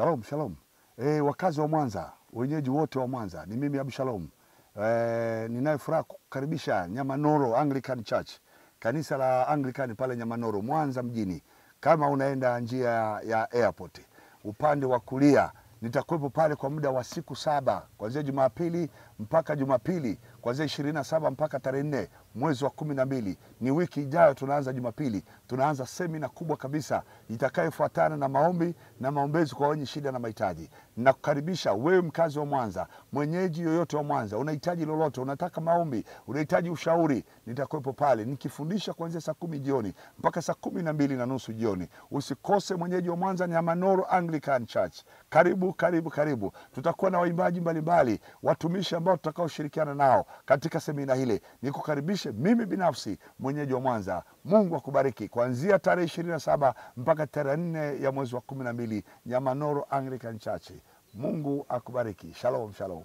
Shalom, shalom. E, wakazi wa Mwanza, wenyeji wote wa Mwanza, ni mimi abushalom E, eh, ninayo furaha kukaribisha Nyamanoro Anglican Church, kanisa la Anglican pale Nyamanoro Mwanza mjini. Kama unaenda njia ya airport upande wa kulia, nitakuwepo pale kwa muda wa siku saba kuanzia Jumapili mpaka Jumapili kuanzia ishirini na saba mpaka tarehe nne mwezi wa kumi na mbili ni wiki ijayo. Tunaanza Jumapili, tunaanza semina kubwa kabisa itakayofuatana na maombi na maombezi kwa wenye shida na mahitaji. Nakukaribisha wewe mkazi wa Mwanza, mwenyeji yoyote wa Mwanza, unahitaji lolote, unataka maombi, unahitaji ushauri, nitakuwepo pale nikifundisha kuanzia saa kumi jioni mpaka saa kumi na mbili na nusu jioni. Usikose. Mwenyeji wa Mwanza ni Amanoro Anglican Church. Karibu, karibu, karibu. Tutakuwa na waimbaji mbalimbali, watumishi ambao tutakaoshirikiana nao katika semina hile nikukaribishe mimi binafsi mwenyeji wa Mwanza. Mungu akubariki. Kuanzia tarehe ishirini na saba mpaka tarehe nne ya mwezi wa kumi na mbili Nyamanoro Anglican Church. Mungu akubariki. Shalom, shalom.